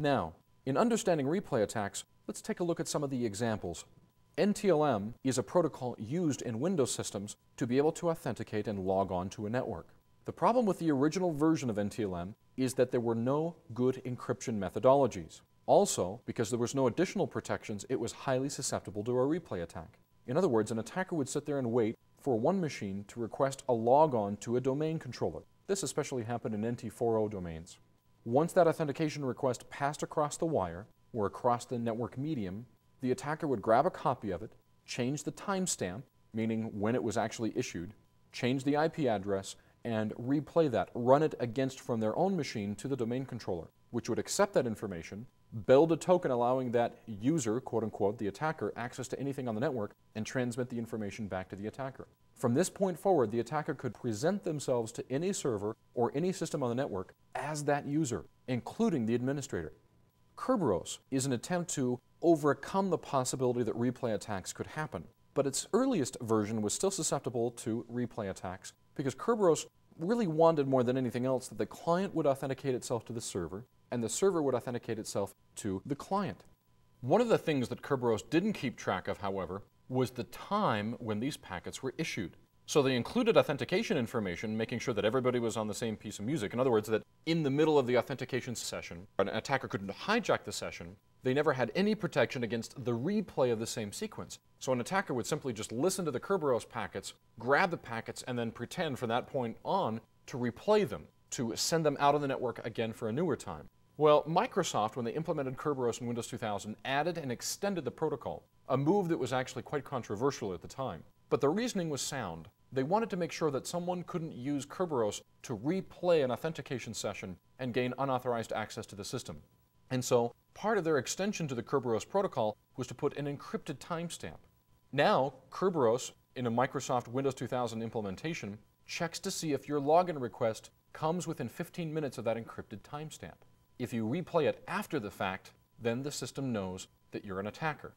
Now, in understanding replay attacks, let's take a look at some of the examples. NTLM is a protocol used in Windows systems to be able to authenticate and log on to a network. The problem with the original version of NTLM is that there were no good encryption methodologies. Also, because there was no additional protections, it was highly susceptible to a replay attack. In other words, an attacker would sit there and wait for one machine to request a logon to a domain controller. This especially happened in NT40 domains. Once that authentication request passed across the wire or across the network medium, the attacker would grab a copy of it, change the timestamp, meaning when it was actually issued, change the IP address, and replay that, run it against from their own machine to the domain controller, which would accept that information build a token allowing that user, quote unquote, the attacker, access to anything on the network and transmit the information back to the attacker. From this point forward, the attacker could present themselves to any server or any system on the network as that user, including the administrator. Kerberos is an attempt to overcome the possibility that replay attacks could happen, but its earliest version was still susceptible to replay attacks because Kerberos really wanted more than anything else that the client would authenticate itself to the server and the server would authenticate itself to the client. One of the things that Kerberos didn't keep track of, however, was the time when these packets were issued. So they included authentication information, making sure that everybody was on the same piece of music. In other words, that in the middle of the authentication session, an attacker couldn't hijack the session. They never had any protection against the replay of the same sequence. So an attacker would simply just listen to the Kerberos packets, grab the packets, and then pretend from that point on to replay them, to send them out of the network again for a newer time. Well, Microsoft, when they implemented Kerberos in Windows 2000, added and extended the protocol, a move that was actually quite controversial at the time. But the reasoning was sound. They wanted to make sure that someone couldn't use Kerberos to replay an authentication session and gain unauthorized access to the system. And so, part of their extension to the Kerberos protocol was to put an encrypted timestamp. Now, Kerberos, in a Microsoft Windows 2000 implementation, checks to see if your login request comes within 15 minutes of that encrypted timestamp. If you replay it after the fact, then the system knows that you're an attacker.